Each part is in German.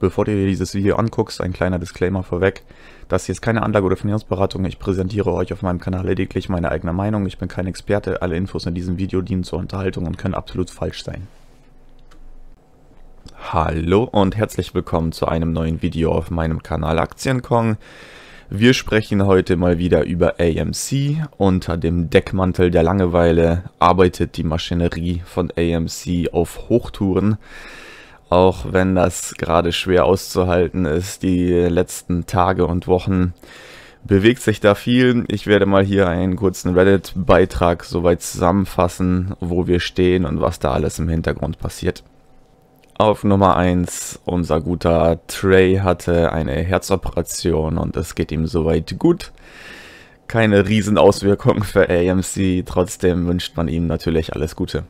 Bevor du dir dieses Video anguckst, ein kleiner Disclaimer vorweg. Das hier ist keine Anlage- oder Finanzberatung. Ich präsentiere euch auf meinem Kanal lediglich meine eigene Meinung. Ich bin kein Experte. Alle Infos in diesem Video dienen zur Unterhaltung und können absolut falsch sein. Hallo und herzlich willkommen zu einem neuen Video auf meinem Kanal Aktienkong. Wir sprechen heute mal wieder über AMC. Unter dem Deckmantel der Langeweile arbeitet die Maschinerie von AMC auf Hochtouren auch wenn das gerade schwer auszuhalten ist, die letzten Tage und Wochen bewegt sich da viel. Ich werde mal hier einen kurzen Reddit-Beitrag soweit zusammenfassen, wo wir stehen und was da alles im Hintergrund passiert. Auf Nummer 1, unser guter Trey hatte eine Herzoperation und es geht ihm soweit gut. Keine Riesenauswirkungen für AMC, trotzdem wünscht man ihm natürlich alles Gute.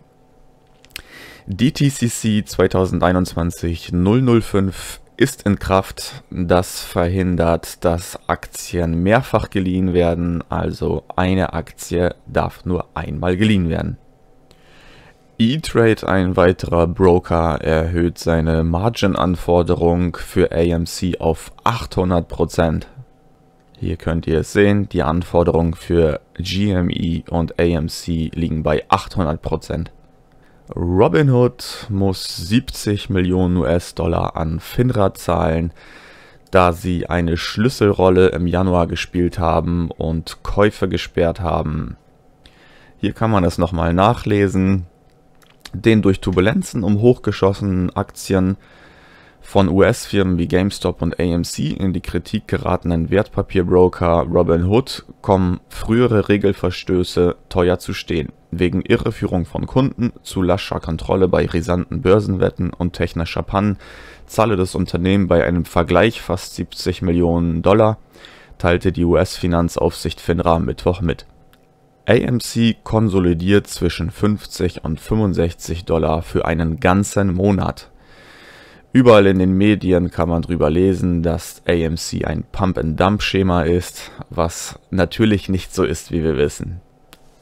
DTCC 2021 005 ist in Kraft. Das verhindert, dass Aktien mehrfach geliehen werden, also eine Aktie darf nur einmal geliehen werden. E-Trade, ein weiterer Broker, erhöht seine Margin-Anforderung für AMC auf 800%. Hier könnt ihr es sehen, die Anforderungen für GME und AMC liegen bei 800%. Robinhood muss 70 Millionen US-Dollar an FINRA zahlen, da sie eine Schlüsselrolle im Januar gespielt haben und Käufe gesperrt haben. Hier kann man es nochmal nachlesen. Den durch Turbulenzen um hochgeschossenen Aktien von US-Firmen wie GameStop und AMC in die Kritik geratenen Wertpapierbroker Robinhood kommen frühere Regelverstöße teuer zu stehen wegen Irreführung von Kunden, zu lascher Kontrolle bei risanten Börsenwetten und technischer Pannen zahle das Unternehmen bei einem Vergleich fast 70 Millionen Dollar, teilte die US-Finanzaufsicht FINRA am Mittwoch mit. AMC konsolidiert zwischen 50 und 65 Dollar für einen ganzen Monat. Überall in den Medien kann man drüber lesen, dass AMC ein Pump-and-Dump-Schema ist, was natürlich nicht so ist, wie wir wissen.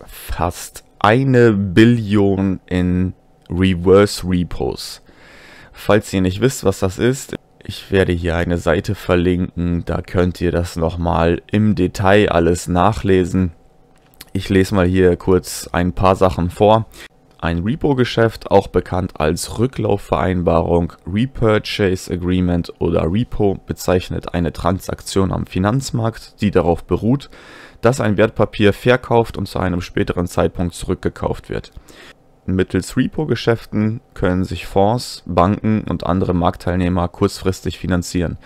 Fast eine Billion in Reverse Repos. Falls ihr nicht wisst, was das ist, ich werde hier eine Seite verlinken, da könnt ihr das nochmal im Detail alles nachlesen. Ich lese mal hier kurz ein paar Sachen vor. Ein Repo-Geschäft, auch bekannt als Rücklaufvereinbarung, Repurchase Agreement oder Repo, bezeichnet eine Transaktion am Finanzmarkt, die darauf beruht, dass ein Wertpapier verkauft und zu einem späteren Zeitpunkt zurückgekauft wird. Mittels Repo-Geschäften können sich Fonds, Banken und andere Marktteilnehmer kurzfristig finanzieren.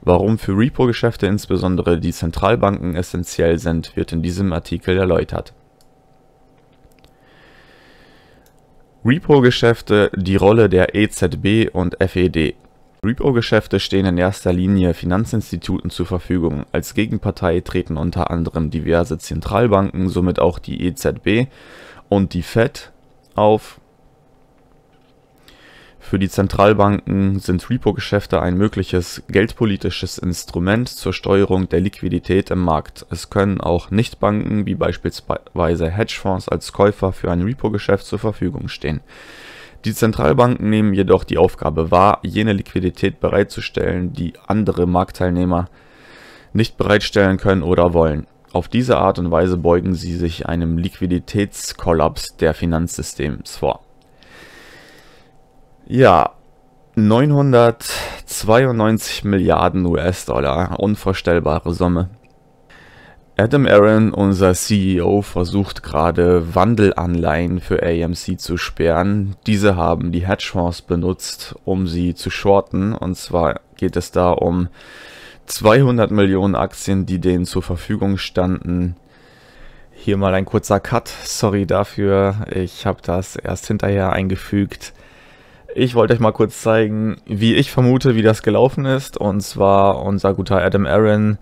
Warum für Repo-Geschäfte insbesondere die Zentralbanken essentiell sind, wird in diesem Artikel erläutert. Repo-Geschäfte, die Rolle der EZB und FED Repo-Geschäfte stehen in erster Linie Finanzinstituten zur Verfügung, als Gegenpartei treten unter anderem diverse Zentralbanken, somit auch die EZB und die Fed auf. Für die Zentralbanken sind Repo-Geschäfte ein mögliches geldpolitisches Instrument zur Steuerung der Liquidität im Markt. Es können auch Nichtbanken wie beispielsweise Hedgefonds als Käufer für ein Repo-Geschäft zur Verfügung stehen. Die Zentralbanken nehmen jedoch die Aufgabe wahr, jene Liquidität bereitzustellen, die andere Marktteilnehmer nicht bereitstellen können oder wollen. Auf diese Art und Weise beugen sie sich einem Liquiditätskollaps der Finanzsystems vor. Ja, 992 Milliarden US-Dollar, unvorstellbare Summe. Adam Aaron, unser CEO, versucht gerade Wandelanleihen für AMC zu sperren. Diese haben die Hedgefonds benutzt, um sie zu shorten. Und zwar geht es da um 200 Millionen Aktien, die denen zur Verfügung standen. Hier mal ein kurzer Cut, sorry dafür. Ich habe das erst hinterher eingefügt. Ich wollte euch mal kurz zeigen, wie ich vermute, wie das gelaufen ist. Und zwar unser guter Adam Aaron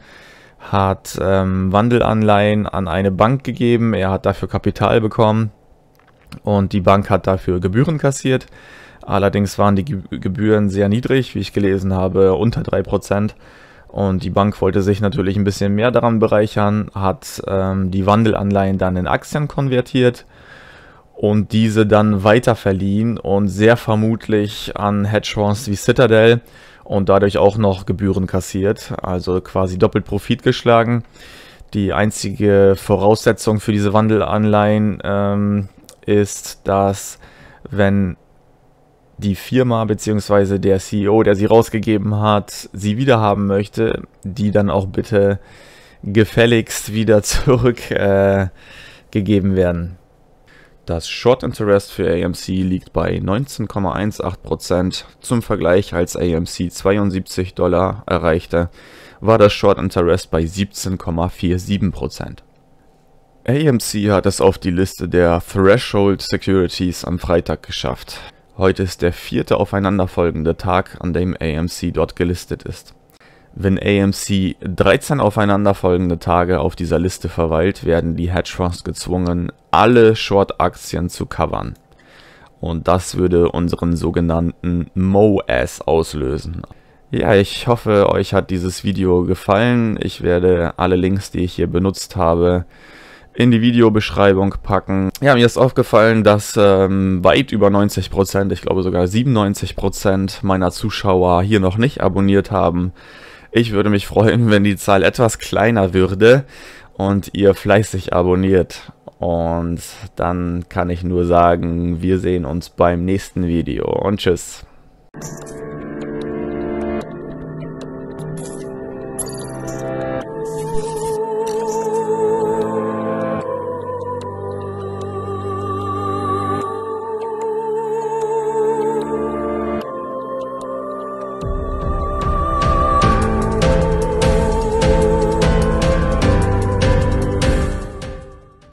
hat ähm, Wandelanleihen an eine Bank gegeben, er hat dafür Kapital bekommen und die Bank hat dafür Gebühren kassiert. Allerdings waren die Gebühren sehr niedrig, wie ich gelesen habe, unter 3%. Und die Bank wollte sich natürlich ein bisschen mehr daran bereichern, hat ähm, die Wandelanleihen dann in Aktien konvertiert und diese dann weiterverliehen und sehr vermutlich an Hedgefonds wie Citadel, und dadurch auch noch Gebühren kassiert, also quasi doppelt Profit geschlagen. Die einzige Voraussetzung für diese Wandelanleihen ähm, ist, dass wenn die Firma bzw. der CEO, der sie rausgegeben hat, sie wiederhaben möchte, die dann auch bitte gefälligst wieder zurückgegeben äh, werden. Das Short Interest für AMC liegt bei 19,18%. Zum Vergleich, als AMC 72 Dollar erreichte, war das Short Interest bei 17,47%. AMC hat es auf die Liste der Threshold Securities am Freitag geschafft. Heute ist der vierte aufeinanderfolgende Tag, an dem AMC dort gelistet ist. Wenn AMC 13 aufeinanderfolgende Tage auf dieser Liste verweilt, werden die Hedgefonds gezwungen, alle Short-Aktien zu covern. Und das würde unseren sogenannten MOAS auslösen. Ja, ich hoffe, euch hat dieses Video gefallen. Ich werde alle Links, die ich hier benutzt habe, in die Videobeschreibung packen. Ja, mir ist aufgefallen, dass ähm, weit über 90%, ich glaube sogar 97% meiner Zuschauer hier noch nicht abonniert haben. Ich würde mich freuen, wenn die Zahl etwas kleiner würde und ihr fleißig abonniert. Und dann kann ich nur sagen, wir sehen uns beim nächsten Video und tschüss.